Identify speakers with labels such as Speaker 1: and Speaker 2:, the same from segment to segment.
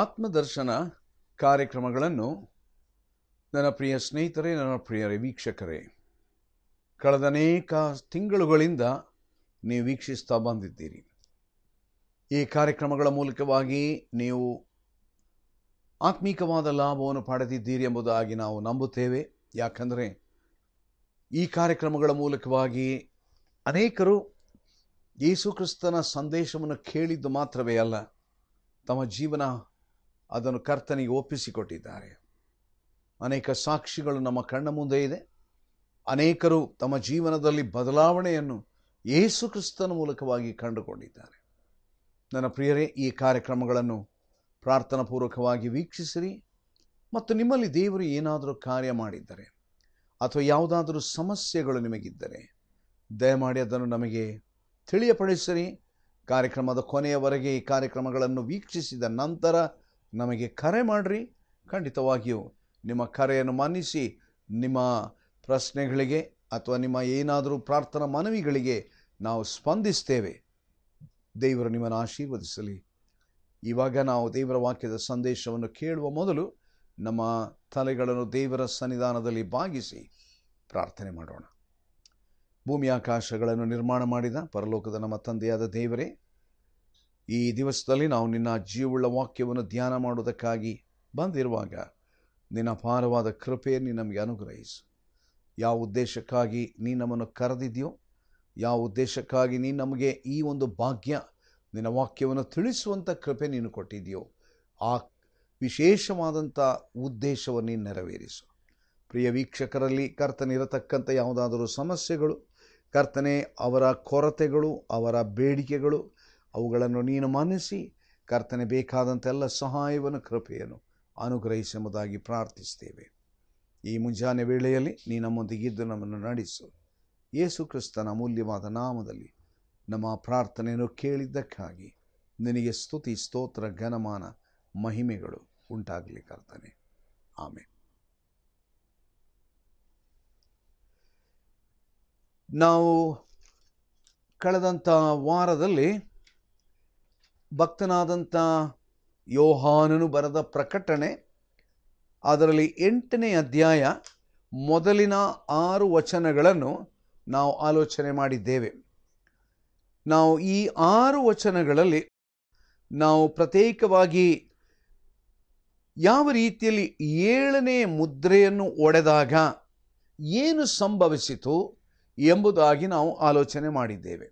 Speaker 1: ಆತ್ಮದರ್ಶನ ಕಾರ್ಯಕ್ರಮಗಳನ್ನು ನನ್ನ ಪ್ರಿಯ ಸ್ನೇಹಿತರೇ ನನ್ನ ಪ್ರಿಯರೇ ವೀಕ್ಷಕರೇ ಕಳೆದ ಅನೇಕ ತಿಂಗಳುಗಳಿಂದ ನೀವು ವೀಕ್ಷಿಸ್ತಾ ಬಂದಿದ್ದೀರಿ ಈ ಕಾರ್ಯಕ್ರಮಗಳ ಮೂಲಕವಾಗಿ ನೀವು ಆತ್ಮೀಕವಾದ ಲಾಭವನ್ನು ಪಡೆದಿದ್ದೀರಿ ಎಂಬುದಾಗಿ ನಾವು ನಂಬುತ್ತೇವೆ ಯಾಕಂದರೆ ಈ ಕಾರ್ಯಕ್ರಮಗಳ ಮೂಲಕವಾಗಿ ಅನೇಕರು ಯೇಸುಕ್ರಿಸ್ತನ ಸಂದೇಶವನ್ನು ಕೇಳಿದ್ದು ಮಾತ್ರವೇ ಅಲ್ಲ ತಮ್ಮ ಜೀವನ ಅದನ್ನು ಕರ್ತನಿಗೆ ಒಪ್ಪಿಸಿಕೊಟ್ಟಿದ್ದಾರೆ ಅನೇಕ ಸಾಕ್ಷಿಗಳು ನಮ್ಮ ಕಣ್ಣ ಮುಂದೆ ಇದೆ ಅನೇಕರು ತಮ್ಮ ಜೀವನದಲ್ಲಿ ಬದಲಾವಣೆಯನ್ನು ಯೇಸು ಕ್ರಿಸ್ತನ ಮೂಲಕವಾಗಿ ಕಂಡುಕೊಂಡಿದ್ದಾರೆ ನನ್ನ ಪ್ರಿಯರೇ ಈ ಕಾರ್ಯಕ್ರಮಗಳನ್ನು ಪ್ರಾರ್ಥನಾ ಪೂರ್ವಕವಾಗಿ ವೀಕ್ಷಿಸಿರಿ ಮತ್ತು ನಿಮ್ಮಲ್ಲಿ ದೇವರು ಏನಾದರೂ ಕಾರ್ಯ ಮಾಡಿದ್ದರೆ ಅಥವಾ ಯಾವುದಾದರೂ ಸಮಸ್ಯೆಗಳು ನಿಮಗಿದ್ದರೆ ದಯಮಾಡಿ ಅದನ್ನು ನಮಗೆ ತಿಳಿಯಪಡಿಸಿರಿ ಕಾರ್ಯಕ್ರಮದ ಕೊನೆಯವರೆಗೆ ಈ ಕಾರ್ಯಕ್ರಮಗಳನ್ನು ವೀಕ್ಷಿಸಿದ ನಂತರ ನಮಗೆ ಕರೆ ಮಾಡಿರಿ ಖಂಡಿತವಾಗಿಯೂ ನಿಮ್ಮ ಕರೆಯನ್ನು ಮನ್ನಿಸಿ ನಿಮ್ಮ ಪ್ರಶ್ನೆಗಳಿಗೆ ಅಥವಾ ನಿಮ್ಮ ಏನಾದರೂ ಪ್ರಾರ್ಥನಾ ಮನವಿಗಳಿಗೆ ನಾವು ಸ್ಪಂದಿಸ್ತೇವೆ ದೇವರು ನಿಮ್ಮನ್ನು ಆಶೀರ್ವದಿಸಲಿ ಇವಾಗ ನಾವು ದೇವರ ವಾಕ್ಯದ ಸಂದೇಶವನ್ನು ಕೇಳುವ ಮೊದಲು ನಮ್ಮ ತಲೆಗಳನ್ನು ದೇವರ ಸನ್ನಿಧಾನದಲ್ಲಿ ಬಾಗಿಸಿ ಪ್ರಾರ್ಥನೆ ಮಾಡೋಣ ಭೂಮಿ ಆಕಾಶಗಳನ್ನು ನಿರ್ಮಾಣ ಮಾಡಿದ ಪರಲೋಕದ ನಮ್ಮ ತಂದೆಯಾದ ದೇವರೇ ಈ ದಿವಸದಲ್ಲಿ ನಾವು ನಿನ್ನ ಜೀವಳ ವಾಕ್ಯವನ್ನು ಧ್ಯಾನ ಮಾಡುವುದಕ್ಕಾಗಿ ಬಂದಿರುವಾಗ ನಿನ್ನ ಅಪಾರವಾದ ಕೃಪೆಯನ್ನು ನಮಗೆ ಅನುಗ್ರಹಿಸು ಯಾವ ಉದ್ದೇಶಕ್ಕಾಗಿ ನೀ ನಮ್ಮನ್ನು ಕರೆದಿದೆಯೋ ಯಾವ ಉದ್ದೇಶಕ್ಕಾಗಿ ನೀನು ನಮಗೆ ಈ ಒಂದು ಭಾಗ್ಯ ನಿನ್ನ ವಾಕ್ಯವನ್ನು ತಿಳಿಸುವಂಥ ಕೃಪೆ ನೀನು ಕೊಟ್ಟಿದೆಯೋ ಆ ವಿಶೇಷವಾದಂಥ ಉದ್ದೇಶವನ್ನು ನೀನು ನೆರವೇರಿಸು ಪ್ರಿಯ ವೀಕ್ಷಕರಲ್ಲಿ ಕರ್ತನಿರತಕ್ಕಂಥ ಯಾವುದಾದರೂ ಸಮಸ್ಯೆಗಳು ಕರ್ತನೆ ಅವರ ಕೊರತೆಗಳು ಅವರ ಬೇಡಿಕೆಗಳು ಅವುಗಳನ್ನು ನೀನು ಮನ್ನಿಸಿ ಕರ್ತನೆ ಎಲ್ಲ ಸಹಾಯವನ್ನು ಕೃಪೆಯನ್ನು ಅನುಗ್ರಹಿಸುವುದಾಗಿ ಪ್ರಾರ್ಥಿಸ್ತೇವೆ ಈ ಮುಂಜಾನೆ ವೇಳೆಯಲ್ಲಿ ನೀ ನಮ್ಮೊಂದಿಗಿದ್ದು ನಮ್ಮನ್ನು ನಡೆಸು ಯೇಸು ಕ್ರಿಸ್ತನ ಅಮೂಲ್ಯವಾದ ನಾಮದಲ್ಲಿ ನಮ್ಮ ಪ್ರಾರ್ಥನೆಯನ್ನು ಕೇಳಿದ್ದಕ್ಕಾಗಿ ನಿನಗೆ ಸ್ತುತಿ ಸ್ತೋತ್ರ ಘನಮಾನ ಮಹಿಮೆಗಳು ಉಂಟಾಗಲಿ ಕರ್ತನೆ ಆಮೇಲೆ ನಾವು ಕಳೆದಂಥ ವಾರದಲ್ಲಿ ಭಕ್ತನಾದಂಥ ಯೋಹಾನನು ಬರೆದ ಪ್ರಕಟಣೆ ಅದರಲ್ಲಿ ಎಂಟನೇ ಅಧ್ಯಾಯ ಮೊದಲಿನ ಆರು ವಚನಗಳನ್ನು ನಾವು ಆಲೋಚನೆ ಮಾಡಿದ್ದೇವೆ ನಾವು ಈ ಆರು ವಚನಗಳಲ್ಲಿ ನಾವು ಪ್ರತ್ಯೇಕವಾಗಿ ಯಾವ ರೀತಿಯಲ್ಲಿ ಏಳನೇ ಮುದ್ರೆಯನ್ನು ಒಡೆದಾಗ ಏನು ಸಂಭವಿಸಿತು ಎಂಬುದಾಗಿ ನಾವು ಆಲೋಚನೆ ಮಾಡಿದ್ದೇವೆ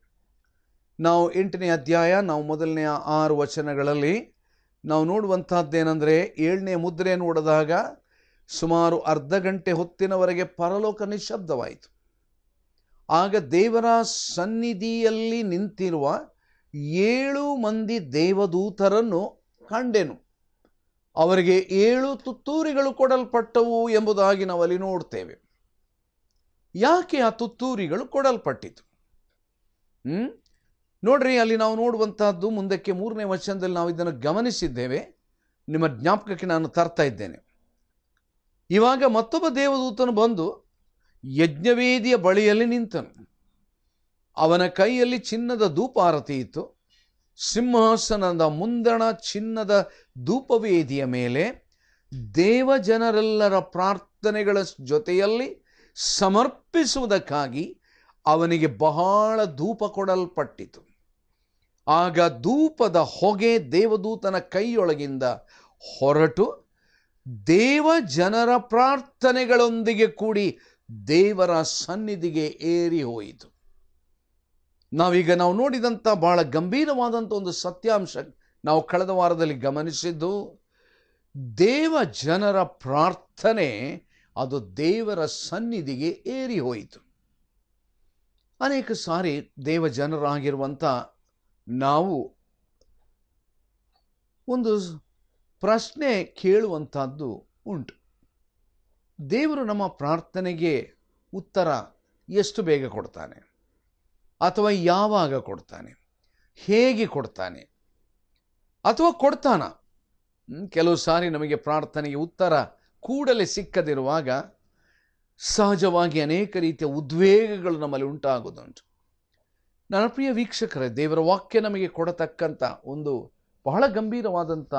Speaker 1: ನಾವು ಎಂಟನೇ ಅಧ್ಯಾಯ ನಾವು ಮೊದಲನೆಯ ಆರು ವಚನಗಳಲ್ಲಿ ನಾವು ನೋಡುವಂತಹದ್ದೇನೆಂದರೆ ಏಳನೇ ಮುದ್ರೆ ನೋಡಿದಾಗ ಸುಮಾರು ಅರ್ಧ ಗಂಟೆ ಹೊತ್ತಿನವರೆಗೆ ಪರಲೋಕ ನಿಶಬ್ದವಾಯಿತು ಆಗ ದೇವರ ಸನ್ನಿಧಿಯಲ್ಲಿ ನಿಂತಿರುವ ಏಳು ಮಂದಿ ದೇವದೂತರನ್ನು ಕಂಡೆನು ಅವರಿಗೆ ಏಳು ತುತ್ತೂರಿಗಳು ಕೊಡಲ್ಪಟ್ಟವು ಎಂಬುದಾಗಿ ನಾವಲ್ಲಿ ನೋಡ್ತೇವೆ ಯಾಕೆ ಆ ತುತ್ತೂರಿಗಳು ಕೊಡಲ್ಪಟ್ಟಿತು ಹ್ಞೂ ನೋಡ್ರಿ ಅಲ್ಲಿ ನಾವು ನೋಡುವಂತಹದ್ದು ಮುಂದಕ್ಕೆ ಮೂರನೇ ವಚನದಲ್ಲಿ ನಾವು ಇದನ್ನು ಗಮನಿಸಿದ್ದೇವೆ ನಿಮ್ಮ ಜ್ಞಾಪಕಕ್ಕೆ ನಾನು ತರ್ತಾ ಇದ್ದೇನೆ ಇವಾಗ ಮತ್ತೊಬ್ಬ ದೇವದೂತನು ಬಂದು ಯಜ್ಞವೇದಿಯ ಬಳಿಯಲ್ಲಿ ನಿಂತನು ಅವನ ಕೈಯಲ್ಲಿ ಚಿನ್ನದ ಧೂಪಾರತಿ ಇತ್ತು ಸಿಂಹಾಸನದ ಮುಂದಣ ಚಿನ್ನದ ಧೂಪವೇದಿಯ ಮೇಲೆ ದೇವಜನರೆಲ್ಲರ ಪ್ರಾರ್ಥನೆಗಳ ಜೊತೆಯಲ್ಲಿ ಸಮರ್ಪಿಸುವುದಕ್ಕಾಗಿ ಅವನಿಗೆ ಬಹಳ ಧೂಪ ಕೊಡಲ್ಪಟ್ಟಿತು ಆಗ ಧೂಪದ ಹೊಗೆ ದೇವದೂತನ ಕೈಯೊಳಗಿಂದ ಹೊರಟು ದೇವ ಜನರ ಪ್ರಾರ್ಥನೆಗಳೊಂದಿಗೆ ಕೂಡಿ ದೇವರ ಸನ್ನಿಧಿಗೆ ಏರಿ ಹೋಯಿತು ನಾವೀಗ ನಾವು ನೋಡಿದಂಥ ಬಹಳ ಗಂಭೀರವಾದಂಥ ಒಂದು ಸತ್ಯಾಂಶ ನಾವು ಕಳೆದ ವಾರದಲ್ಲಿ ಗಮನಿಸಿದ್ದು ದೇವ ಜನರ ಪ್ರಾರ್ಥನೆ ಅದು ದೇವರ ಸನ್ನಿಧಿಗೆ ಏರಿ ಹೋಯಿತು ಅನೇಕ ಸಾರಿ ದೇವ ಜನರಾಗಿರುವಂಥ ನಾವು ಒಂದು ಪ್ರಶ್ನೆ ಕೇಳುವಂಥದ್ದು ಉಂಟು ದೇವರು ನಮ್ಮ ಪ್ರಾರ್ಥನೆಗೆ ಉತ್ತರ ಎಷ್ಟು ಬೇಗ ಕೊಡ್ತಾನೆ ಅಥವಾ ಯಾವಾಗ ಕೊಡ್ತಾನೆ ಹೇಗೆ ಕೊಡ್ತಾನೆ ಅಥವಾ ಕೊಡ್ತಾನ ಕೆಲವು ಸಾರಿ ನಮಗೆ ಪ್ರಾರ್ಥನೆಗೆ ಉತ್ತರ ಕೂಡಲೇ ಸಿಕ್ಕದಿರುವಾಗ ಸಹಜವಾಗಿ ಅನೇಕ ರೀತಿಯ ಉದ್ವೇಗಗಳು ನಮ್ಮಲ್ಲಿ ಉಂಟಾಗೋದುಂಟು ನನ್ನ ಪ್ರಿಯ ವೀಕ್ಷಕರೇ ದೇವರ ವಾಕ್ಯ ನಮಗೆ ಕೊಡತಕ್ಕಂಥ ಒಂದು ಬಹಳ ಗಂಭೀರವಾದಂಥ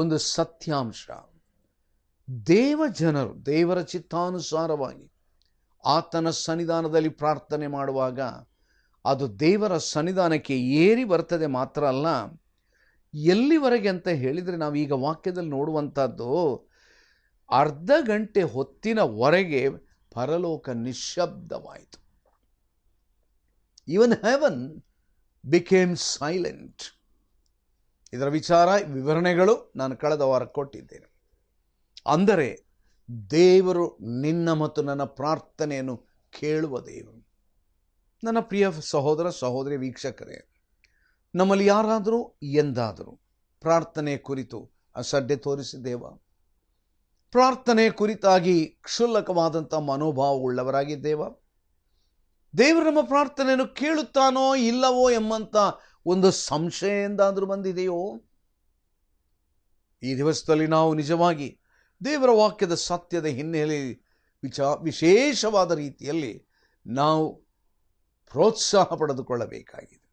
Speaker 1: ಒಂದು ಸತ್ಯಾಂಶ ದೇವ ಜನರು ದೇವರ ಚಿತ್ತಾನುಸಾರವಾಗಿ ಆತನ ಸನ್ನಿಧಾನದಲ್ಲಿ ಪ್ರಾರ್ಥನೆ ಮಾಡುವಾಗ ಅದು ದೇವರ ಸನ್ನಿಧಾನಕ್ಕೆ ಏರಿ ಬರ್ತದೆ ಮಾತ್ರ ಅಲ್ಲ ಎಲ್ಲಿವರೆಗೆ ಅಂತ ಹೇಳಿದರೆ ನಾವು ಈಗ ವಾಕ್ಯದಲ್ಲಿ ನೋಡುವಂಥದ್ದು ಅರ್ಧ ಗಂಟೆ ಹೊತ್ತಿನವರೆಗೆ ಪರಲೋಕ ನಿಶ್ಶಬ್ದವಾಯಿತು ಈವನ್ ಹ್ಯಾವನ್ ಬಿಕೇಮ್ ಸೈಲೆಂಟ್ ಇದರ ವಿಚಾರ ವಿವರಣೆಗಳು ನಾನು ಕಳೆದ ವಾರ ಕೊಟ್ಟಿದ್ದೇನೆ ಅಂದರೆ ದೇವರು ನಿನ್ನ ಮತ್ತು ನನ್ನ ಪ್ರಾರ್ಥನೆಯನ್ನು ಕೇಳುವ ದೇವರು ನನ್ನ ಪ್ರಿಯ ಸಹೋದರ ಸಹೋದರಿ ವೀಕ್ಷಕರೇ ನಮ್ಮಲ್ಲಿ ಯಾರಾದರೂ ಎಂದಾದರೂ ಪ್ರಾರ್ಥನೆ ಕುರಿತು ಅಸಡ್ಡೆ ತೋರಿಸಿದ್ದೇವ ಪ್ರಾರ್ಥನೆ ಕುರಿತಾಗಿ ಕ್ಷುಲ್ಲಕವಾದಂಥ ಮನೋಭಾವವುಳ್ಳವರಾಗಿದ್ದೇವ ದೇವರು ನಮ್ಮ ಪ್ರಾರ್ಥನೆಯನ್ನು ಕೇಳುತ್ತಾನೋ ಇಲ್ಲವೋ ಎಂಬಂಥ ಒಂದು ಸಂಶಯದಿಂದಾದರೂ ಬಂದಿದೆಯೋ ಈ ದಿವಸದಲ್ಲಿ ನಾವು ನಿಜವಾಗಿ ದೇವರ ವಾಕ್ಯದ ಸತ್ಯದ ಹಿನ್ನೆಲೆಯಲ್ಲಿ ವಿಚ ವಿಶೇಷವಾದ ರೀತಿಯಲ್ಲಿ ನಾವು ಪ್ರೋತ್ಸಾಹ ಪಡೆದುಕೊಳ್ಳಬೇಕಾಗಿದೆ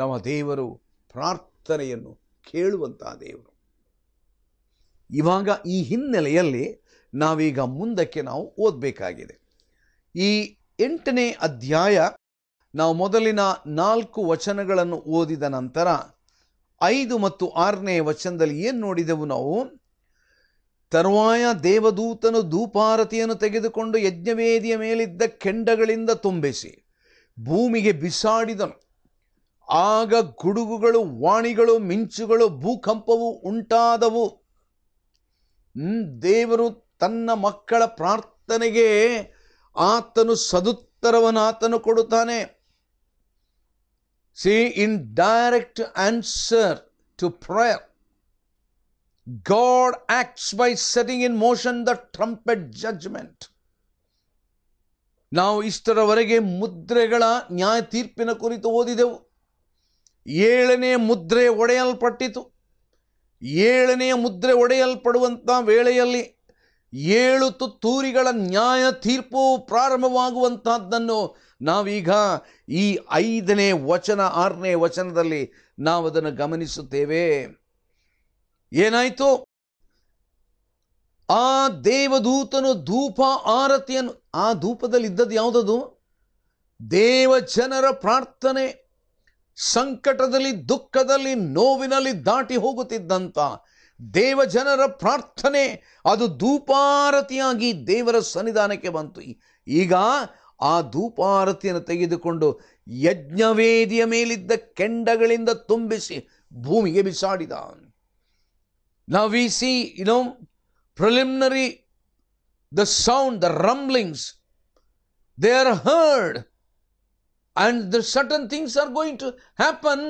Speaker 1: ನಮ್ಮ ದೇವರು ಪ್ರಾರ್ಥನೆಯನ್ನು ಕೇಳುವಂತಹ ದೇವರು ಇವಾಗ ಈ ಹಿನ್ನೆಲೆಯಲ್ಲಿ ನಾವೀಗ ಮುಂದಕ್ಕೆ ನಾವು ಓದಬೇಕಾಗಿದೆ ಈ ಎಂಟನೇ ಅಧ್ಯಾಯ ನಾವು ಮೊದಲಿನ ನಾಲ್ಕು ವಚನಗಳನ್ನು ಓದಿದ ನಂತರ ಐದು ಮತ್ತು ಆರನೇ ವಚನದಲ್ಲಿ ಏನು ನೋಡಿದೆವು ನಾವು ತರುವಾಯ ದೇವದೂತನು ಧೂಪಾರತಿಯನ್ನು ತೆಗೆದುಕೊಂಡು ಯಜ್ಞವೇದಿಯ ಮೇಲಿದ್ದ ಕೆಂಡಗಳಿಂದ ತುಂಬಿಸಿ ಭೂಮಿಗೆ ಬಿಸಾಡಿದನು ಆಗ ಗುಡುಗುಗಳು ವಾಣಿಗಳು ಮಿಂಚುಗಳು ಭೂಕಂಪವು ಉಂಟಾದವು ದೇವರು ತನ್ನ ಮಕ್ಕಳ ಪ್ರಾರ್ಥನೆಗೆ ಆತನು ಸದುತ್ತರವನ್ನು ಆತನು ಕೊಡುತ್ತಾನೆ see in direct answer to prayer God acts by setting in motion the trumpet judgment ನಾವು ಇಷ್ಟರವರೆಗೆ ಮುದ್ರೆಗಳ ನ್ಯಾಯ ತೀರ್ಪಿನ ಕುರಿತು ಓದಿದೆವು ಏಳನೇ ಮುದ್ರೆ ಒಡೆಯಲ್ಪಟ್ಟಿತು ಏಳನೆಯ ಮುದ್ರೆ ಒಡೆಯಲ್ಪಡುವಂಥ ವೇಳೆಯಲ್ಲಿ ಏಳು ತುತ್ತೂರಿಗಳ ನ್ಯಾಯ ತೀರ್ಪು ಪ್ರಾರಂಭವಾಗುವಂತಹದ್ದನ್ನು ನಾವೀಗ ಈ ಐದನೇ ವಚನ ಆರನೇ ವಚನದಲ್ಲಿ ನಾವು ಅದನ್ನು ಗಮನಿಸುತ್ತೇವೆ ಏನಾಯಿತು ಆ ದೇವದೂತನು ಧೂಪ ಆರತಿಯನ್ನು ಆ ಧೂಪದಲ್ಲಿ ಇದ್ದದ್ದು ಯಾವುದದು ದೇವ ಜನರ ಪ್ರಾರ್ಥನೆ ಸಂಕಟದಲ್ಲಿ ದುಃಖದಲ್ಲಿ ನೋವಿನಲ್ಲಿ ದಾಟಿ ಹೋಗುತ್ತಿದ್ದಂಥ ದೇವಜನರ ಪ್ರಾರ್ಥನೆ ಅದು ಧೂಪಾರತಿಯಾಗಿ ದೇವರ ಸನ್ನಿಧಾನಕ್ಕೆ ಬಂತು ಈಗ ಆ ಧೂಪಾರತಿಯನ್ನು ತೆಗೆದುಕೊಂಡು ಯಜ್ಞವೇದಿಯ ಮೇಲಿದ್ದ ಕೆಂಡಗಳಿಂದ ತುಂಬಿಸಿ ಭೂಮಿಗೆ ಬಿಸಾಡಿದ ನಾವು we see no preliminary the sound the rumblings they are heard and the sudden things are going to happen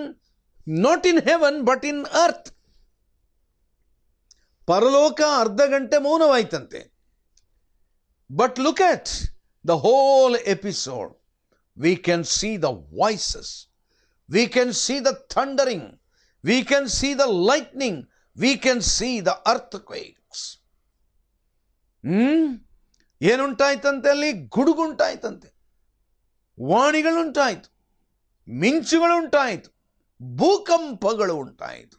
Speaker 1: not in heaven but in earth ಪರಲೋಕ ಅರ್ಧ ಗಂಟೆ ಮೌನವಾಯ್ತಂತೆ but look at the whole episode we can see the voices we can see the thundering we can see the lightning we can see the earthquakes hmm ಏನುಂಟಾಯ್ತಂತೆ ಅಲ್ಲಿ ಗುಡುಗುಂಟಾಯ್ತಂತೆ ವಾಣಿಗಳುಂಟಾಯಿತು ಮಿಂಚುಗಳುಂಟಾಯಿತು ಭೂಕಂಪಗಳು ಉಂಟಾಯಿತು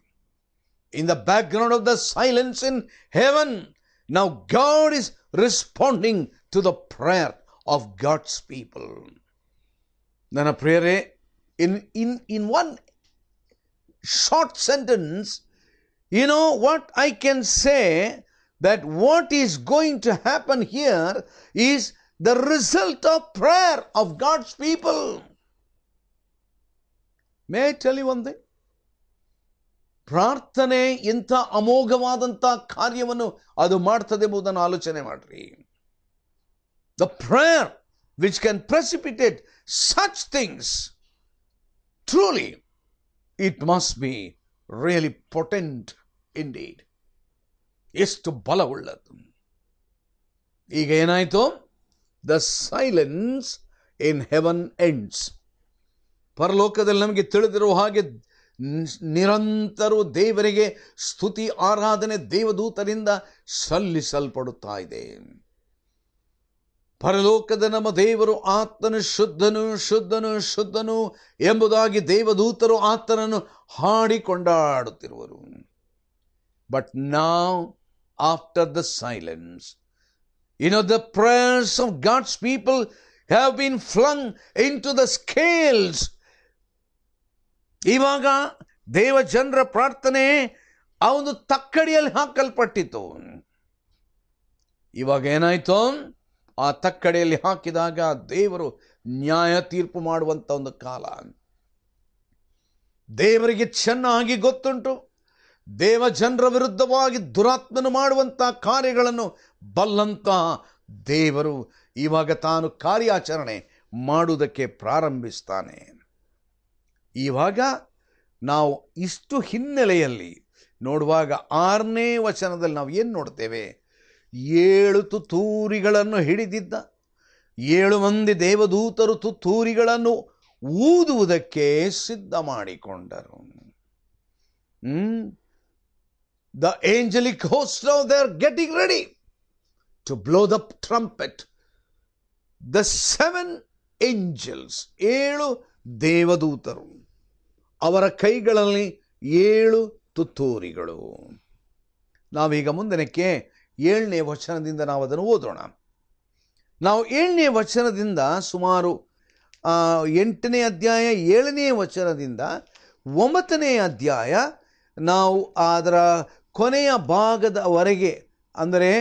Speaker 1: in the background of the silence in heaven. Now God is responding to the prayer of God's people. Then a prayer eh? in, in, in one short sentence, you know what I can say that what is going to happen here is the result of prayer of God's people. May I tell you one thing? ಪ್ರಾರ್ಥನೆ ಎಂಥ ಅಮೋಘವಾದಂಥ ಕಾರ್ಯವನ್ನು ಅದು ಮಾಡ್ತದೆ ಎಂಬುದನ್ನು ಆಲೋಚನೆ ಮಾಡ್ರಿ the prayer which can precipitate such things truly it must be really potent indeed ಎಷ್ಟು ಬಲವುಳ್ಳದು ಈಗ ಏನಾಯಿತು the silence in heaven ends ಪರಲೋಕದಲ್ಲಿ ನಮಗೆ ತಿಳಿದಿರುವ ಹಾಗೆ ನಿರಂತರವು ದೇವರಿಗೆ ಸ್ತುತಿ ಆರಾಧನೆ ದೇವದೂತರಿಂದ ಸಲ್ಲಿಸಲ್ಪಡುತ್ತಾ ಇದೆ ಪರಲೋಕದ ನಮ್ಮ ದೇವರು ಆತನು ಶುದ್ಧನು ಶುದ್ಧನು ಶುದ್ಧನು ಎಂಬುದಾಗಿ ದೇವದೂತರು ಆತನನ್ನು ಹಾಡಿಕೊಂಡಾಡುತ್ತಿರುವರು but now after the silence in the prayers of God's people have been flung into the scales ಇವಾಗ ದೇವಜನರ ಪ್ರಾರ್ಥನೆ ಆ ಒಂದು ತಕ್ಕಡಿಯಲ್ಲಿ ಹಾಕಲ್ಪಟ್ಟಿತು ಇವಾಗ ಏನಾಯಿತು ಆ ತಕ್ಕಡಿಯಲ್ಲಿ ಹಾಕಿದಾಗ ದೇವರು ನ್ಯಾಯ ತೀರ್ಪು ಮಾಡುವಂಥ ಒಂದು ಕಾಲ ದೇವರಿಗೆ ಚೆನ್ನಾಗಿ ಗೊತ್ತುಂಟು ದೇವ ಜನರ ವಿರುದ್ಧವಾಗಿ ದುರಾತ್ಮನು ಮಾಡುವಂಥ ಕಾರ್ಯಗಳನ್ನು ಬಲ್ಲಂತ ದೇವರು ಇವಾಗ ತಾನು ಕಾರ್ಯಾಚರಣೆ ಮಾಡುವುದಕ್ಕೆ ಪ್ರಾರಂಭಿಸ್ತಾನೆ ಇವಾಗ ನಾವು ಇಷ್ಟು ಹಿನ್ನೆಲೆಯಲ್ಲಿ ನೋಡುವಾಗ ಆರನೇ ವಚನದಲ್ಲಿ ನಾವು ಏನು ನೋಡ್ತೇವೆ ಏಳು ತುತ್ತೂರಿಗಳನ್ನು ಹಿಡಿದಿದ್ದ ಏಳು ಮಂದಿ ದೇವದೂತರು ತುತ್ತೂರಿಗಳನ್ನು ಊದುವುದಕ್ಕೆ ಸಿದ್ಧ ಮಾಡಿಕೊಂಡರು the angelic host of they are getting ready to blow the trumpet the seven angels ಏಳು ದೇವದೂತರು ಅವರ ಕೈಗಳಲ್ಲಿ ಏಳು ತುತ್ತೂರಿಗಳು ನಾವೀಗ ಮುಂದಿನಕ್ಕೆ ಏಳನೇ ವಚನದಿಂದ ನಾವು ಅದನ್ನು ಓದೋಣ ನಾವು ಏಳನೇ ವಚನದಿಂದ ಸುಮಾರು ಎಂಟನೇ ಅಧ್ಯಾಯ ಏಳನೇ ವಚನದಿಂದ ಒಂಬತ್ತನೇ ಅಧ್ಯಾಯ ನಾವು ಅದರ ಕೊನೆಯ ಭಾಗದವರೆಗೆ ಅಂದರೆ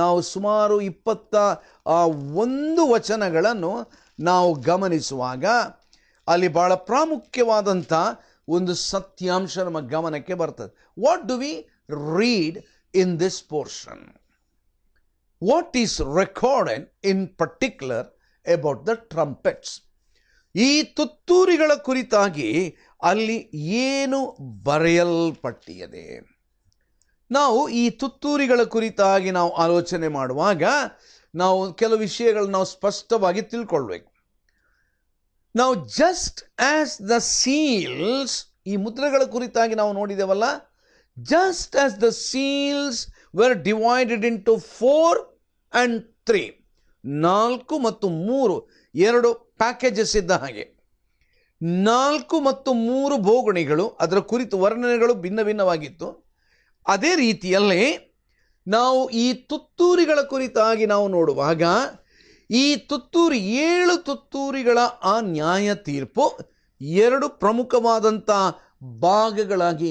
Speaker 1: ನಾವು ಸುಮಾರು ಇಪ್ಪತ್ತ ಒಂದು ವಚನಗಳನ್ನು ನಾವು ಗಮನಿಸುವಾಗ ಅಲ್ಲಿ ಭಾಳ ಪ್ರಾಮುಖ್ಯವಾದಂಥ ಒಂದು ಸತ್ಯಾಂಶ ನಮ್ಮ ಗಮನಕ್ಕೆ ಬರ್ತದೆ what do we read in this portion what is recorded in particular about the trumpets ಈ ತುತ್ತೂರಿಗಳ ಕುರಿತಾಗಿ ಅಲ್ಲಿ ಏನು ಬರೆಯಲ್ಪಟ್ಟಿಯದೆ ನಾವು ಈ ತುತ್ತೂರಿಗಳ ಕುರಿತಾಗಿ ನಾವು ಆಲೋಚನೆ ಮಾಡುವಾಗ ನಾವು ಕೆಲವು ವಿಷಯಗಳನ್ನ ನಾವು ಸ್ಪಷ್ಟವಾಗಿ ತಿಳ್ಕೊಳ್ಬೇಕು ನಾವು ಜಸ್ಟ್ ಆಸ್ ದ ಸೀಲ್ಸ್ ಈ ಮುದ್ರೆಗಳ ಕುರಿತಾಗಿ ನಾವು ನೋಡಿದೆವಲ್ಲ just as the seals were divided into four and three ನಾಲ್ಕು ಮತ್ತು ಮೂರು ಎರಡು ಪ್ಯಾಕೇಜಸ್ ಇದ್ದ ಹಾಗೆ ನಾಲ್ಕು ಮತ್ತು ಮೂರು ಬೋಗಣಿಗಳು ಅದರ ಕುರಿತು ವರ್ಣನೆಗಳು ಭಿನ್ನ ಭಿನ್ನವಾಗಿತ್ತು ಅದೇ ರೀತಿಯಲ್ಲಿ ನಾವು ಈ ತುತ್ತೂರಿಗಳ ಕುರಿತಾಗಿ ನಾವು ನೋಡುವಾಗ ಈ ತುತ್ತೂರಿ ಏಳು ತುತ್ತೂರಿಗಳ ಆ ನ್ಯಾಯ ತೀರ್ಪು ಎರಡು ಪ್ರಮುಖವಾದಂಥ ಭಾಗಗಳಾಗಿ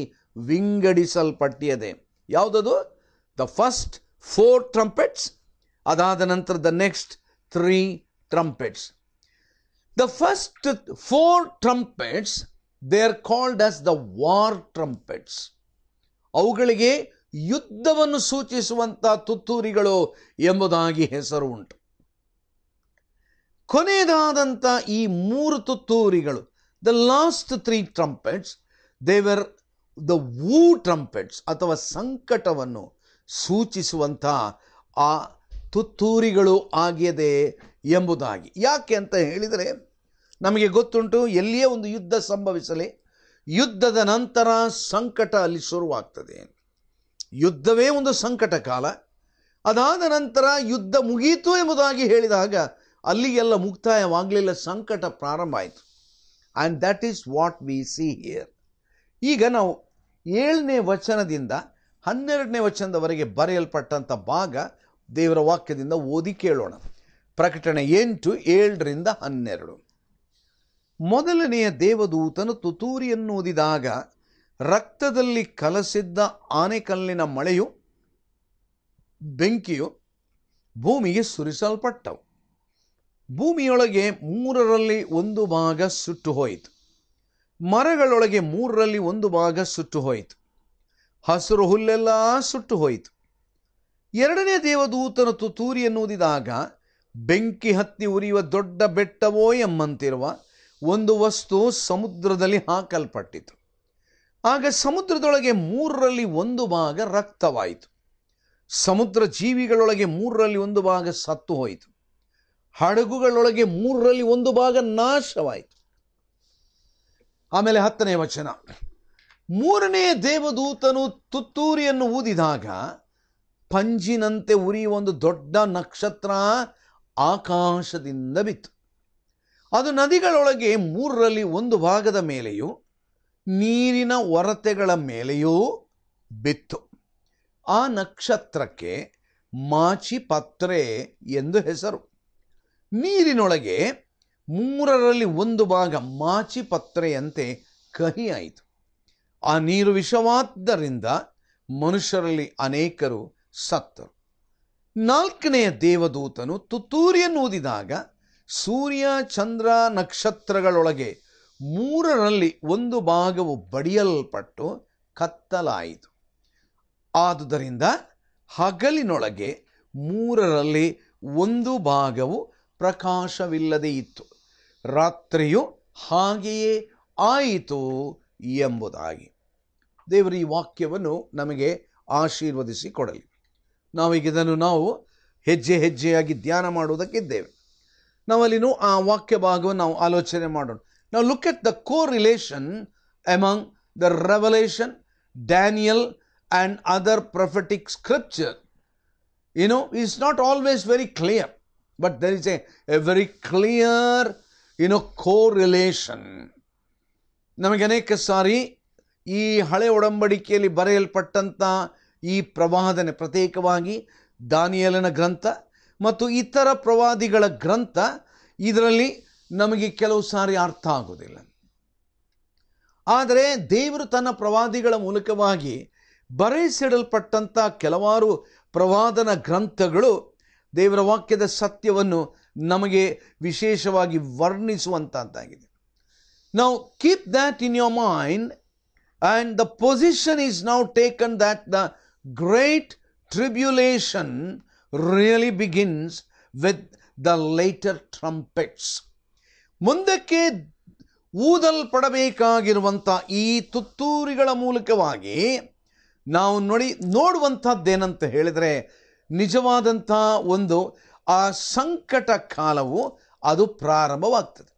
Speaker 1: ವಿಂಗಡಿಸಲ್ಪಟ್ಟಿದೆ ಯಾವುದದು ದ ಫಸ್ಟ್ ಫೋರ್ ಟ್ರಂಪೆಟ್ಸ್ ಅದಾದ ನಂತರ the next three trumpets the first four trumpets they are called as the war trumpets ಅವುಗಳಿಗೆ ಯುದ್ಧವನ್ನು ಸೂಚಿಸುವಂಥ ತುತ್ತೂರಿಗಳು ಎಂಬುದಾಗಿ ಹೆಸರು ಉಂಟು ಕೊನೆಯದಾದಂಥ ಈ ಮೂರು ತುತ್ತೂರಿಗಳು the last three trumpets they're the woe trumpets ಅಥವಾ ಸಂಕಟವನ್ನು ಸೂಚಿಸುವಂಥ ಆ ತುತ್ತೂರಿಗಳು ಆಗಿದೆ ಎಂಬುದಾಗಿ ಯಾಕೆ ಅಂತ ಹೇಳಿದರೆ ನಮಗೆ ಗೊತ್ತುಂಟು ಎಲ್ಲಿಯೇ ಒಂದು ಯುದ್ಧ ಸಂಭವಿಸಲಿ ಯುದ್ಧದ ನಂತರ ಸಂಕಟ ಅಲ್ಲಿ ಶುರುವಾಗ್ತದೆ ಯುದ್ಧವೇ ಒಂದು ಸಂಕಟ ಕಾಲ ಅದಾದ ನಂತರ ಯುದ್ಧ ಮುಗಿಯಿತು ಎಂಬುದಾಗಿ ಹೇಳಿದಾಗ ಅಲ್ಲಿಗೆಲ್ಲ ಮುಕ್ತಾಯವಾಗಲಿಲ್ಲ ಸಂಕಟ ಪ್ರಾರಂಭ ಆಯಿತು and that is what we see here ಈಗ ನಾವು ಏಳನೇ ವಚನದಿಂದ ಹನ್ನೆರಡನೇ ವಚನದವರೆಗೆ ಬರೆಯಲ್ಪಟ್ಟಂಥ ಭಾಗ ದೇವರ ವಾಕ್ಯದಿಂದ ಓದಿ ಕೇಳೋಣ ಪ್ರಕಟಣೆ ಎಂಟು ಏಳರಿಂದ ಹನ್ನೆರಡು ಮೊದಲನೆಯ ದೇವದೂತನು ತುತೂರಿಯನ್ನು ಓದಿದಾಗ ರಕ್ತದಲ್ಲಿ ಕಲಸಿದ್ದ ಆನೆಕಲ್ಲಿನ ಮಳೆಯು ಬೆಂಕಿಯು ಭೂಮಿಗೆ ಸುರಿಸಲ್ಪಟ್ಟವು ಭೂಮಿಯೊಳಗೆ ಮೂರರಲ್ಲಿ ಒಂದು ಭಾಗ ಸುಟ್ಟು ಹೋಯಿತು ಮರಗಳೊಳಗೆ ಮೂರರಲ್ಲಿ ಒಂದು ಭಾಗ ಸುಟ್ಟು ಹೋಯಿತು ಹಸಿರು ಹುಲ್ಲೆಲ್ಲ ಸುಟ್ಟು ಹೋಯಿತು ಎರಡನೇ ದೇವದೂತನ ತುತೂರಿಯನ್ನು ಓದಿದಾಗ ಬೆಂಕಿ ಹತ್ತಿ ಉರಿಯುವ ದೊಡ್ಡ ಬೆಟ್ಟವೋ ಎಂಬಂತಿರುವ ಒಂದು ವಸ್ತು ಸಮುದ್ರದಲ್ಲಿ ಹಾಕಲ್ಪಟ್ಟಿತು ಆಗ ಸಮುದ್ರದೊಳಗೆ ಮೂರರಲ್ಲಿ ಒಂದು ಭಾಗ ರಕ್ತವಾಯಿತು ಸಮುದ್ರ ಜೀವಿಗಳೊಳಗೆ ಮೂರರಲ್ಲಿ ಒಂದು ಭಾಗ ಸತ್ತು ಹೋಯಿತು ಹಡಗುಗಳೊಳಗೆ ಮೂರರಲ್ಲಿ ಒಂದು ಭಾಗ ನಾಶವಾಯಿತು ಆಮೇಲೆ ಹತ್ತನೇ ವಚನ ಮೂರನೇ ದೇವದೂತನು ತುತ್ತೂರಿಯನ್ನು ಊದಿದಾಗ ಪಂಜಿನಂತೆ ಉರಿಯುವ ಒಂದು ದೊಡ್ಡ ನಕ್ಷತ್ರ ಆಕಾಶದಿಂದ ಬಿತ್ತು ಅದು ನದಿಗಳೊಳಗೆ ಮೂರರಲ್ಲಿ ಒಂದು ಭಾಗದ ಮೇಲೆಯೂ ನೀರಿನ ಒರತೆಗಳ ಮೇಲೆಯೂ ಬಿತ್ತು ಆ ನಕ್ಷತ್ರಕ್ಕೆ ಮಾಚಿಪತ್ರೆ ಎಂದು ಹೆಸರು ನೀರಿನೊಳಗೆ ಮೂರರಲ್ಲಿ ಒಂದು ಭಾಗ ಮಾಚಿ ಪತ್ರೆಯಂತೆ ಕಹಿಯಾಯಿತು ಆ ನೀರು ವಿಷವಾದ್ದರಿಂದ ಮನುಷ್ಯರಲ್ಲಿ ಅನೇಕರು ಸತ್ತರು ನಾಲ್ಕನೆಯ ದೇವದೂತನು ತುತ್ತೂರಿಯನ್ನು ಊದಿದಾಗ ಸೂರ್ಯ ಚಂದ್ರ ನಕ್ಷತ್ರಗಳೊಳಗೆ ಮೂರರಲ್ಲಿ ಒಂದು ಭಾಗವು ಬಡಿಯಲ್ಪಟ್ಟು ಕತ್ತಲಾಯಿತು ಆದುದರಿಂದ ಹಗಲಿನೊಳಗೆ ಮೂರರಲ್ಲಿ ಒಂದು ಭಾಗವು ಪ್ರಕಾಶವಿಲ್ಲದೇ ಇತ್ತು ರಾತ್ರಿಯು ಹಾಗೆಯೇ ಆಯಿತು ಎಂಬುದಾಗಿ ದೇವರ ಈ ವಾಕ್ಯವನ್ನು ನಮಗೆ ಆಶೀರ್ವದಿಸಿ ಕೊಡಲಿ ನಾವೀಗ ಇದನ್ನು ನಾವು ಹೆಜ್ಜೆ ಹೆಜ್ಜೆಯಾಗಿ ಧ್ಯಾನ ಮಾಡುವುದಕ್ಕಿದ್ದೇವೆ ನಾವಲ್ಲಿನೂ ಆ ವಾಕ್ಯ ಭಾಗವನ್ನು ನಾವು ಆಲೋಚನೆ ಮಾಡೋಣ ನಾವು look at the correlation among the Revelation Daniel and other prophetic scripture you know is not always very clear but there is a a very clear, you know, correlation. ನಮಗೆ ಅನೇಕ ಸಾರಿ ಈ ಹಳೆ ಒಡಂಬಡಿಕೆಯಲ್ಲಿ ಬರೆಯಲ್ಪಟ್ಟಂಥ ಈ ಪ್ರವಾದನೆ ಪ್ರತ್ಯೇಕವಾಗಿ ದಾನಿಯಲನ ಗ್ರಂಥ ಮತ್ತು ಇತರ ಪ್ರವಾದಿಗಳ ಗ್ರಂಥ ಇದರಲ್ಲಿ ನಮಗೆ ಕೆಲವು ಸಾರಿ ಅರ್ಥ ಆಗೋದಿಲ್ಲ ಆದರೆ ದೇವರು ತನ್ನ ಪ್ರವಾದಿಗಳ ಮೂಲಕವಾಗಿ ಬರೆಸಿಡಲ್ಪಟ್ಟಂಥ ಕೆಲವಾರು ಪ್ರವಾದನ ಗ್ರಂಥಗಳು ದೇವರ ವಾಕ್ಯದ ಸತ್ಯವನ್ನು ನಮಗೆ ವಿಶೇಷವಾಗಿ ವರ್ಣಿಸುವಂತಹದ್ದಾಗಿದೆ ನಾವು keep that in your mind and the position is now taken that the great tribulation really begins with the later trumpets ಮುಂದಕ್ಕೆ ಊದಲ್ಪಡಬೇಕಾಗಿರುವಂಥ ಈ ತುತ್ತೂರಿಗಳ ಮೂಲಕವಾಗಿ ನಾವು ನೋಡಿ ನೋಡುವಂಥದ್ದೇನಂತ ಹೇಳಿದರೆ ನಿಜವಾದಂಥ ಒಂದು ಆ ಸಂಕಟ ಕಾಲವು ಅದು ಪ್ರಾರಂಭವಾಗ್ತದೆ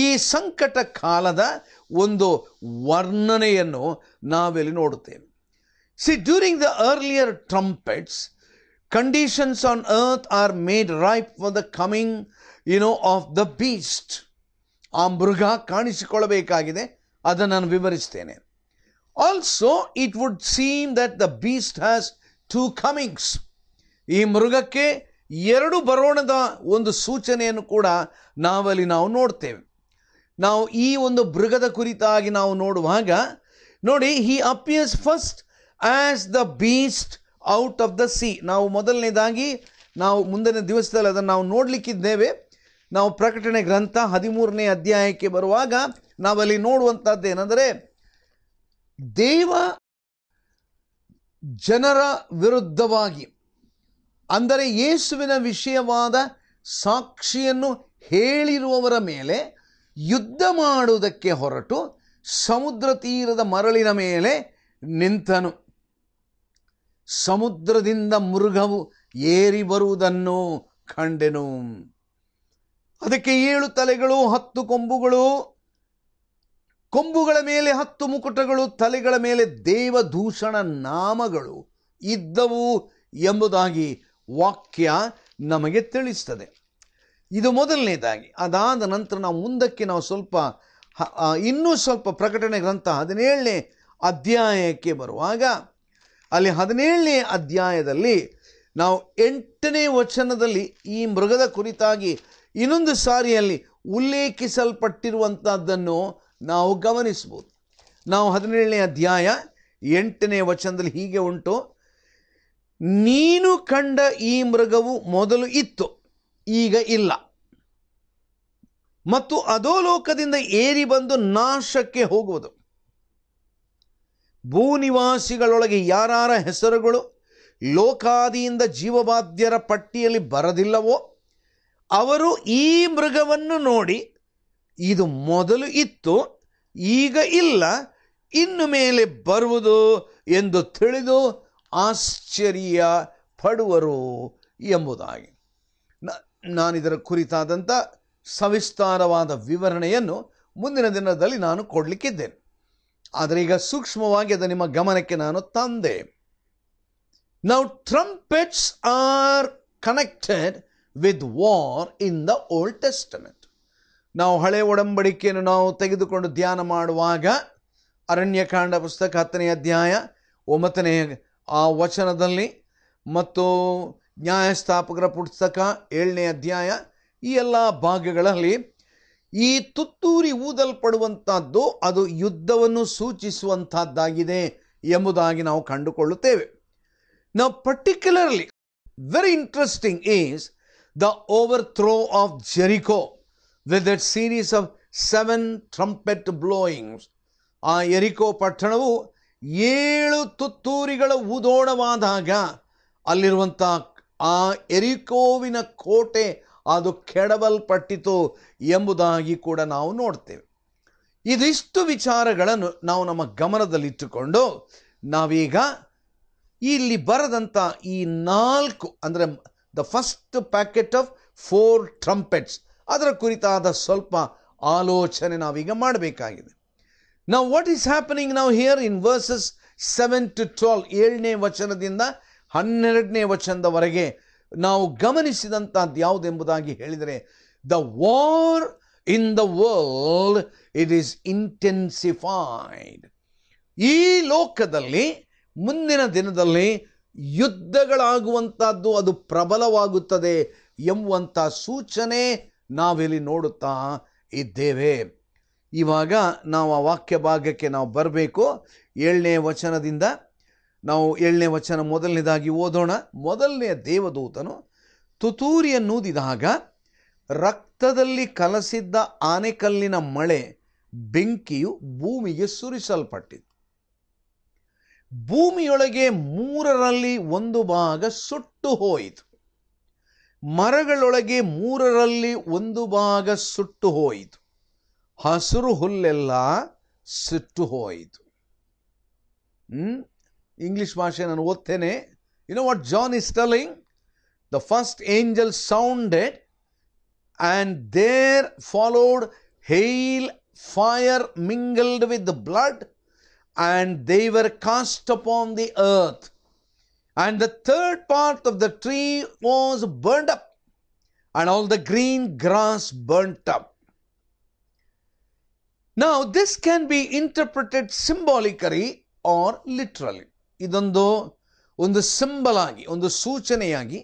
Speaker 1: ಈ ಸಂಕಟ ಕಾಲದ ಒಂದು ವರ್ಣನೆಯನ್ನು ನಾವೆಲ್ಲಿ ನೋಡುತ್ತೇವೆ see during the earlier trumpets conditions on earth are made ripe for the coming you know of the beast ಆ ಮೃಗ ಕಾಣಿಸಿಕೊಳ್ಳಬೇಕಾಗಿದೆ ಅದನ್ನು ನಾನು ವಿವರಿಸ್ತೇನೆ also it would seem that the beast has two comings ಈ ಮೃಗಕ್ಕೆ ಎರಡು ಬರೋಣದ ಒಂದು ಸೂಚನೆಯನ್ನು ಕೂಡ ನಾವಲ್ಲಿ ನಾವು ನೋಡ್ತೇವೆ ನಾವು ಈ ಒಂದು ಮೃಗದ ಕುರಿತಾಗಿ ನಾವು ನೋಡುವಾಗ ನೋಡಿ he appears first as the beast out of the sea ನಾವು ಮೊದಲನೇದಾಗಿ ನಾವು ಮುಂದಿನ ದಿವಸದಲ್ಲಿ ಅದನ್ನು ನಾವು ನೋಡಲಿಕ್ಕಿದ್ದೇವೆ ನಾವು ಪ್ರಕಟಣೆ ಗ್ರಂಥ ಹದಿಮೂರನೇ ಅಧ್ಯಾಯಕ್ಕೆ ಬರುವಾಗ ನಾವಲ್ಲಿ ನೋಡುವಂಥದ್ದೇನೆಂದರೆ ದೇವ ಜನರ ವಿರುದ್ಧವಾಗಿ ಅಂದರೆ ಯೇಸುವಿನ ವಿಷಯವಾದ ಸಾಕ್ಷಿಯನ್ನು ಹೇಳಿರುವವರ ಮೇಲೆ ಯುದ್ಧ ಮಾಡುವುದಕ್ಕೆ ಹೊರಟು ಸಮುದ್ರ ತೀರದ ಮರಳಿನ ಮೇಲೆ ನಿಂತನು ಸಮುದ್ರದಿಂದ ಮೃಗವು ಏರಿ ಬರುವುದನ್ನು ಕಂಡೆನು ಅದಕ್ಕೆ ಏಳು ತಲೆಗಳು ಹತ್ತು ಕೊಂಬುಗಳು ಕೊಂಬುಗಳ ಮೇಲೆ ಹತ್ತು ಮುಕುಟಗಳು ತಲೆಗಳ ಮೇಲೆ ದೇವದೂಷಣ ನಾಮಗಳು ಇದ್ದವು ಎಂಬುದಾಗಿ ವಾಕ್ಯ ನಮಗೆ ತಿಳಿಸ್ತದೆ ಇದು ಮೊದಲನೇದಾಗಿ ಅದಾದ ನಂತರ ನಾವು ಮುಂದಕ್ಕೆ ನಾವು ಸ್ವಲ್ಪ ಇನ್ನೂ ಸ್ವಲ್ಪ ಪ್ರಕಟಣೆ ಗ್ರಂಥ ಹದಿನೇಳನೇ ಅಧ್ಯಾಯಕ್ಕೆ ಬರುವಾಗ ಅಲ್ಲಿ ಹದಿನೇಳನೇ ಅಧ್ಯಾಯದಲ್ಲಿ ನಾವು ಎಂಟನೇ ವಚನದಲ್ಲಿ ಈ ಮೃಗದ ಕುರಿತಾಗಿ ಇನ್ನೊಂದು ಸಾರಿಯಲ್ಲಿ ಉಲ್ಲೇಖಿಸಲ್ಪಟ್ಟಿರುವಂಥದ್ದನ್ನು ನಾವು ಗಮನಿಸ್ಬೋದು ನಾವು ಹದಿನೇಳನೇ ಅಧ್ಯಾಯ ಎಂಟನೇ ವಚನದಲ್ಲಿ ಹೀಗೆ ಉಂಟು ನೀನು ಕಂಡ ಈ ಮೃಗವು ಮೊದಲು ಇತ್ತು ಈಗ ಇಲ್ಲ ಮತ್ತು ಅಧೋಲೋಕದಿಂದ ಏರಿ ಬಂದು ನಾಶಕ್ಕೆ ಹೋಗುವುದು ಭೂನಿವಾಸಿಗಳೊಳಗೆ ಯಾರಾರ ಹೆಸರುಗಳು ಲೋಕಾದಿಯಿಂದ ಜೀವಬಾಧ್ಯರ ಪಟ್ಟಿಯಲ್ಲಿ ಬರದಿಲ್ಲವೋ ಅವರು ಈ ಮೃಗವನ್ನು ನೋಡಿ ಇದು ಮೊದಲು ಇತ್ತು ಈಗ ಇಲ್ಲ ಇನ್ನು ಮೇಲೆ ಬರುವುದು ಎಂದು ತಿಳಿದು ಆಶ್ಚರ್ಯ ಪಡುವರು ಎಂಬುದಾಗಿ ನಾನಿದರ ಕುರಿತಾದಂಥ ಸವಿಸ್ತಾರವಾದ ವಿವರಣೆಯನ್ನು ಮುಂದಿನ ದಿನದಲ್ಲಿ ನಾನು ಕೊಡಲಿಕ್ಕಿದ್ದೇನೆ ಆದರೆ ಈಗ ಸೂಕ್ಷ್ಮವಾಗಿ ಅದು ನಿಮ್ಮ ಗಮನಕ್ಕೆ ನಾನು ತಂದೆ now trumpets are connected with war in the Old Testament ನಾವು ಹಳೆ ಒಡಂಬಡಿಕೆಯನ್ನು ನಾವು ತೆಗೆದುಕೊಂಡು ಧ್ಯಾನ ಮಾಡುವಾಗ ಅರಣ್ಯಕಾಂಡ ಪುಸ್ತಕ ಹತ್ತನೇ ಅಧ್ಯಾಯ ಒಂಬತ್ತನೇ ಆ ವಚನದಲ್ಲಿ ಮತ್ತು ನ್ಯಾಯಸ್ಥಾಪಕರ ಪುಸ್ತಕ ಏಳನೇ ಅಧ್ಯಾಯ ಈ ಎಲ್ಲ ಭಾಗಗಳಲ್ಲಿ ಈ ತುತ್ತೂರಿ ಊದಲ್ಪಡುವಂಥದ್ದು ಅದು ಯುದ್ಧವನ್ನು ಸೂಚಿಸುವಂಥದ್ದಾಗಿದೆ ಎಂಬುದಾಗಿ ನಾವು ಕಂಡುಕೊಳ್ಳುತ್ತೇವೆ ನಾವು particularly very interesting is the overthrow of Jericho that, that series of seven trumpet blowings ಆ ಎರಿಕೋ ಪಟ್ಟಣವು ಏಳು ತುತ್ತೂರಿಗಳ ಉದೋಣವಾದಾಗ ಅಲ್ಲಿರುವಂಥ ಆ ಎರಿಕೋವಿನ ಕೋಟೆ ಅದು ಕೆಡವಲ್ಪಟ್ಟಿತು ಎಂಬುದಾಗಿ ಕೂಡ ನಾವು ನೋಡ್ತೇವೆ ಇದಿಷ್ಟು ವಿಚಾರಗಳನ್ನು ನಾವು ನಮ್ಮ ಗಮನದಲ್ಲಿಟ್ಟುಕೊಂಡು ನಾವೀಗ ಇಲ್ಲಿ ಬರೆದಂಥ ಈ ನಾಲ್ಕು ಅಂದರೆ the first packet of four trumpets ಅದರ ಕುರಿತಾದ ಸ್ವಲ್ಪ ಆಲೋಚನೆ ನಾವೀಗ ಮಾಡಬೇಕಾಗಿದೆ ನಾವು ವಾಟ್ ಈಸ್ ಹ್ಯಾಪನಿಂಗ್ ನಾವು here in verses seven to twelve ಏಳನೇ ವಚನದಿಂದ ಹನ್ನೆರಡನೇ ವಚನದವರೆಗೆ ನಾವು ಗಮನಿಸಿದಂಥದ್ದು ಯಾವುದೆಂಬುದಾಗಿ ಹೇಳಿದರೆ the war in the world it is intensified ಈ ಲೋಕದಲ್ಲಿ ಮುಂದಿನ ದಿನದಲ್ಲಿ ಯುದ್ಧಗಳಾಗುವಂಥದ್ದು ಅದು ಪ್ರಬಲವಾಗುತ್ತದೆ ಎಂಬುವಂಥ ಸೂಚನೆ ನಾವಿಲ್ಲಿ ನೋಡುತ್ತಾ ಇದ್ದೇವೆ ಇವಾಗ ನಾವು ಆ ವಾಕ್ಯ ಭಾಗಕ್ಕೆ ನಾವು ಬರಬೇಕು ಏಳನೇ ವಚನದಿಂದ ನಾವು ಏಳನೇ ವಚನ ಮೊದಲನೇದಾಗಿ ಓದೋಣ ಮೊದಲನೆಯ ದೇವದೂತನು ತುತೂರಿಯನ್ನೂದಿದಾಗ ರಕ್ತದಲ್ಲಿ ಕಲಸಿದ್ದ ಆನೆಕಲ್ಲಿನ ಮಳೆ ಬೆಂಕಿಯು ಭೂಮಿಗೆ ಸುರಿಸಲ್ಪಟ್ಟಿತು ಭೂಮಿಯೊಳಗೆ ಮೂರರಲ್ಲಿ ಒಂದು ಭಾಗ ಸುಟ್ಟು ಹೋಯಿತು ಮರಗಳೊಳಗೆ ಮೂರರಲ್ಲಿ ಒಂದು ಭಾಗ ಸುಟ್ಟು ಹೋಯಿತು ಹಸಿರು ಹುಲ್ಲೆಲ್ಲ ಸುಟ್ಟು ಹೋಯಿತು ಇಂಗ್ಲಿಷ್ ಭಾಷೆ ನಾನು ಓದ್ತೇನೆ you know what John is telling the first angel sounded and there followed hail fire mingled with the blood and they were cast upon the earth And the third part of the tree was burned up, and all the green grass burnt up. Now, this can be interpreted symbolically or literally. ಇದೊಂದು ಒಂದು symbol ಆಗಿ ಒಂದು ಸೂಚನೆಯಾಗಿ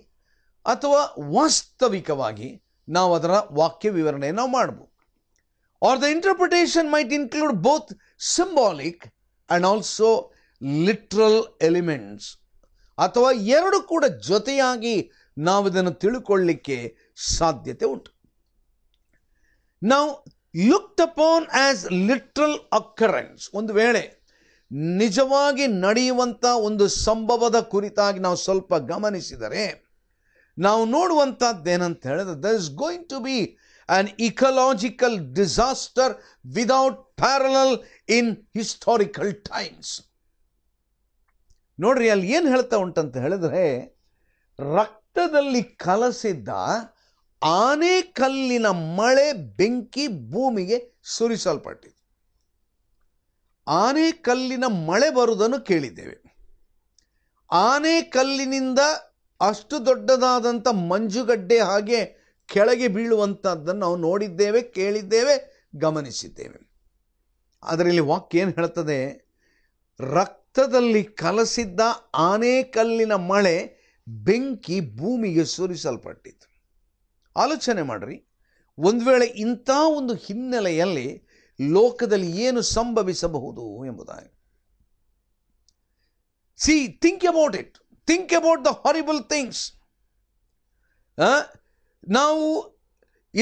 Speaker 1: ಅಥವಾ ವಾಸ್ತವಿಕವಾಗಿ ನಾವು ಅದರ ವಾಕ್ಯ ವಿವರಣೆಯನ್ನು ಮಾಡ್ಬೋದು or the interpretation might include both symbolic and also literal elements ಅಥವಾ ಎರಡು ಕೂಡ ಜೊತೆಯಾಗಿ ನಾವು ಇದನ್ನು ತಿಳ್ಕೊಳ್ಳಿಕ್ಕೆ ಸಾಧ್ಯತೆ ಉಂಟು ನಾವು ಯುಕ್ತ ಅಪಾನ್ ಆಸ್ ಲಿಟ್ರಲ್ ಅಕ್ಕರೆನ್ಸ್ ಒಂದು ವೇಳೆ ನಿಜವಾಗಿ ನಡೆಯುವಂಥ ಒಂದು ಸಂಭವದ ಕುರಿತಾಗಿ ನಾವು ಸ್ವಲ್ಪ ಗಮನಿಸಿದರೆ ನಾವು ನೋಡುವಂಥದ್ದೇನಂತ ಹೇಳಿದ್ರೆ there is going to be an ecological disaster without parallel in historical times ನೋಡ್ರಿ ಅಲ್ಲಿ ಏನು ಹೇಳ್ತಾ ಉಂಟಂತ ಹೇಳಿದ್ರೆ ರಕ್ತದಲ್ಲಿ ಕಲಸಿದ್ದ ಆನೆ ಕಲ್ಲಿನ ಮಳೆ ಬೆಂಕಿ ಭೂಮಿಗೆ ಸುರಿಸಲ್ಪಟ್ಟಿದೆ ಆನೆ ಕಲ್ಲಿನ ಮಳೆ ಬರುವುದನ್ನು ಕೇಳಿದ್ದೇವೆ ಆನೆ ಕಲ್ಲಿನಿಂದ ಅಷ್ಟು ದೊಡ್ಡದಾದಂಥ ಮಂಜುಗಡ್ಡೆ ಹಾಗೆ ಕೆಳಗೆ ಬೀಳುವಂಥದ್ದನ್ನು ನಾವು ನೋಡಿದ್ದೇವೆ ಕೇಳಿದ್ದೇವೆ ಗಮನಿಸಿದ್ದೇವೆ ಅದರಲ್ಲಿ ವಾಕ್ಯ ಏನು ಹೇಳ್ತದೆ ರಕ್ತ ರಕ್ತದಲ್ಲಿ ಕಲಸಿದ್ದ ಆನೆಕಲ್ಲಿನ ಮಳೆ ಬೆಂಕಿ ಭೂಮಿಗೆ ಸುರಿಸಲ್ಪಟ್ಟಿತು ಆಲೋಚನೆ ಮಾಡ್ರಿ ಒಂದು ವೇಳೆ ಇಂಥ ಒಂದು ಹಿನ್ನೆಲೆಯಲ್ಲಿ ಲೋಕದಲ್ಲಿ ಏನು ಸಂಭವಿಸಬಹುದು ಎಂಬುದಾಗಿ see think about it think about the horrible things ನಾವು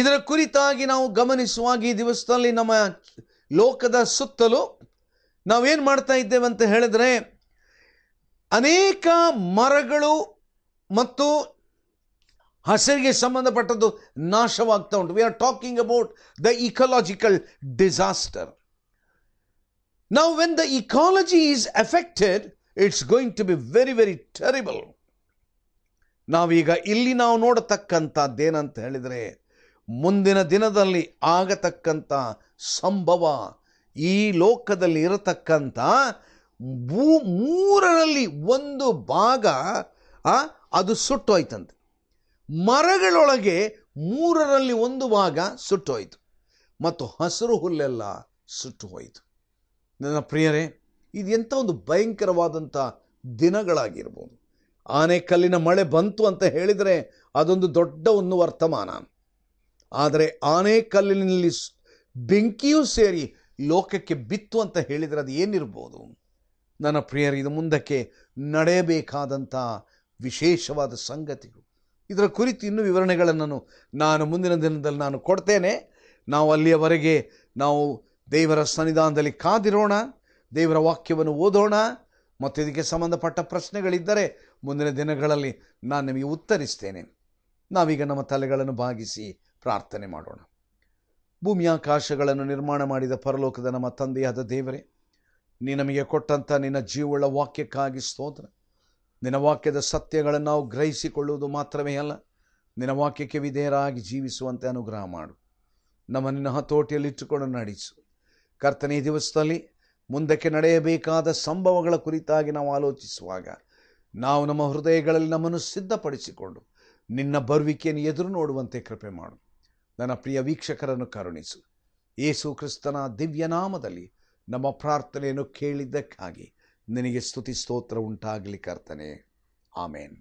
Speaker 1: ಇದರ ಕುರಿತಾಗಿ ನಾವು ಗಮನಿಸುವಾಗ ಈ ದಿವಸದಲ್ಲಿ ನಮ್ಮ ಲೋಕದ ಸುತ್ತಲೂ ನಾವೇನು ಮಾಡ್ತಾ ಇದ್ದೇವೆ ಅಂತ ಹೇಳಿದರೆ ಅನೇಕ ಮರಗಳು ಮತ್ತು ಹಸಿರಿಗೆ ಸಂಬಂಧಪಟ್ಟದ್ದು ನಾಶವಾಗ್ತಾ ಉಂಟು we are talking about the ecological disaster ನಾವು when the ecology is affected it's going to be very very terrible ನಾವೀಗ ಇಲ್ಲಿ ನಾವು ನೋಡತಕ್ಕಂಥದ್ದೇನಂತ ಹೇಳಿದರೆ ಮುಂದಿನ ದಿನದಲ್ಲಿ ಆಗತಕ್ಕಂಥ ಸಂಭವ ಈ ಲೋಕದಲ್ಲಿ ಇರತಕ್ಕಂಥ ಭೂ ಮೂರರಲ್ಲಿ ಒಂದು ಭಾಗ ಅದು ಸುಟ್ಟೋಯ್ತಂತೆ ಮರಗಳೊಳಗೆ ಮೂರರಲ್ಲಿ ಒಂದು ಭಾಗ ಸುಟ್ಟೋಯ್ತು ಮತ್ತು ಹಸಿರು ಹುಲ್ಲೆಲ್ಲ ಸುಟ್ಟು ಹೋಯಿತು ನನ್ನ ಪ್ರಿಯರೇ ಇದು ಎಂಥ ಒಂದು ಭಯಂಕರವಾದಂಥ ದಿನಗಳಾಗಿರ್ಬೋದು ಆನೆಕಲ್ಲಿನ ಮಳೆ ಬಂತು ಅಂತ ಹೇಳಿದರೆ ಅದೊಂದು ದೊಡ್ಡ ಒಂದು ವರ್ತಮಾನ ಆದರೆ ಆನೆಕಲ್ಲಿನಲ್ಲಿ ಬೆಂಕಿಯೂ ಸೇರಿ ಲೋಕಕ್ಕೆ ಬಿತ್ತು ಅಂತ ಹೇಳಿದರೆ ಅದು ಏನಿರ್ಬೋದು ನನ್ನ ಪ್ರಿಯರು ಇದು ಮುಂದಕ್ಕೆ ನಡೆಯಬೇಕಾದಂಥ ವಿಶೇಷವಾದ ಸಂಗತಿಗಳು ಇದರ ಕುರಿತು ಇನ್ನೂ ವಿವರಣೆಗಳನ್ನು ನಾನು ಮುಂದಿನ ದಿನದಲ್ಲಿ ನಾನು ಕೊಡ್ತೇನೆ ನಾವು ಅಲ್ಲಿಯವರೆಗೆ ನಾವು ದೇವರ ಸನ್ನಿಧಾನದಲ್ಲಿ ಕಾದಿರೋಣ ದೇವರ ವಾಕ್ಯವನ್ನು ಓದೋಣ ಮತ್ತು ಇದಕ್ಕೆ ಸಂಬಂಧಪಟ್ಟ ಪ್ರಶ್ನೆಗಳಿದ್ದರೆ ಮುಂದಿನ ದಿನಗಳಲ್ಲಿ ನಾನು ನಿಮಗೆ ಉತ್ತರಿಸ್ತೇನೆ ನಾವೀಗ ನಮ್ಮ ತಲೆಗಳನ್ನು ಭಾಗಿಸಿ ಪ್ರಾರ್ಥನೆ ಮಾಡೋಣ ಭೂಮಿಯಾಕಾಶಗಳನ್ನು ನಿರ್ಮಾಣ ಮಾಡಿದ ಪರಲೋಕದ ನಮ್ಮ ತಂದೆಯಾದ ದೇವರೇ ನೀ ನಮಗೆ ಕೊಟ್ಟಂಥ ನಿನ್ನ ಜೀವಳ ವಾಕ್ಯಕ್ಕಾಗಿ ಸ್ತೋತ್ರ ನಿನ್ನ ವಾಕ್ಯದ ಸತ್ಯಗಳನ್ನು ನಾವು ಗ್ರಹಿಸಿಕೊಳ್ಳುವುದು ಮಾತ್ರವೇ ಅಲ್ಲ ನಿನ್ನ ವಾಕ್ಯಕ್ಕೆ ವಿಧೇಯರಾಗಿ ಜೀವಿಸುವಂತೆ ಅನುಗ್ರಹ ಮಾಡು ನಮ್ಮ ನಿನ್ನ ಹತೋಟಿಯಲ್ಲಿಟ್ಟುಕೊಂಡು ಇಟ್ಟುಕೊಂಡು ನಡೆಸು ಕರ್ತನೇ ದಿವಸದಲ್ಲಿ ಮುಂದಕ್ಕೆ ನಡೆಯಬೇಕಾದ ಸಂಭವಗಳ ಕುರಿತಾಗಿ ನಾವು ಆಲೋಚಿಸುವಾಗ ನಾವು ನಮ್ಮ ಹೃದಯಗಳಲ್ಲಿ ನಮ್ಮನ್ನು ಸಿದ್ಧಪಡಿಸಿಕೊಂಡು ನಿನ್ನ ಬರುವಿಕೆಯನ್ನು ಎದುರು ನೋಡುವಂತೆ ಕೃಪೆ ಮಾಡು ನನ್ನ ಪ್ರಿಯ ವೀಕ್ಷಕರನ್ನು ಕರುಣಿಸು ಯೇಸು ಕ್ರಿಸ್ತನ ದಿವ್ಯನಾಮದಲ್ಲಿ ನಮ್ಮ ಪ್ರಾರ್ಥನೆಯನ್ನು ಕೇಳಿದ್ದಕ್ಕಾಗಿ ನಿನಗೆ ಸ್ತುತಿ ಸ್ತೋತ್ರ ಉಂಟಾಗಲಿ ಕರ್ತನೆ ಆಮೇನ್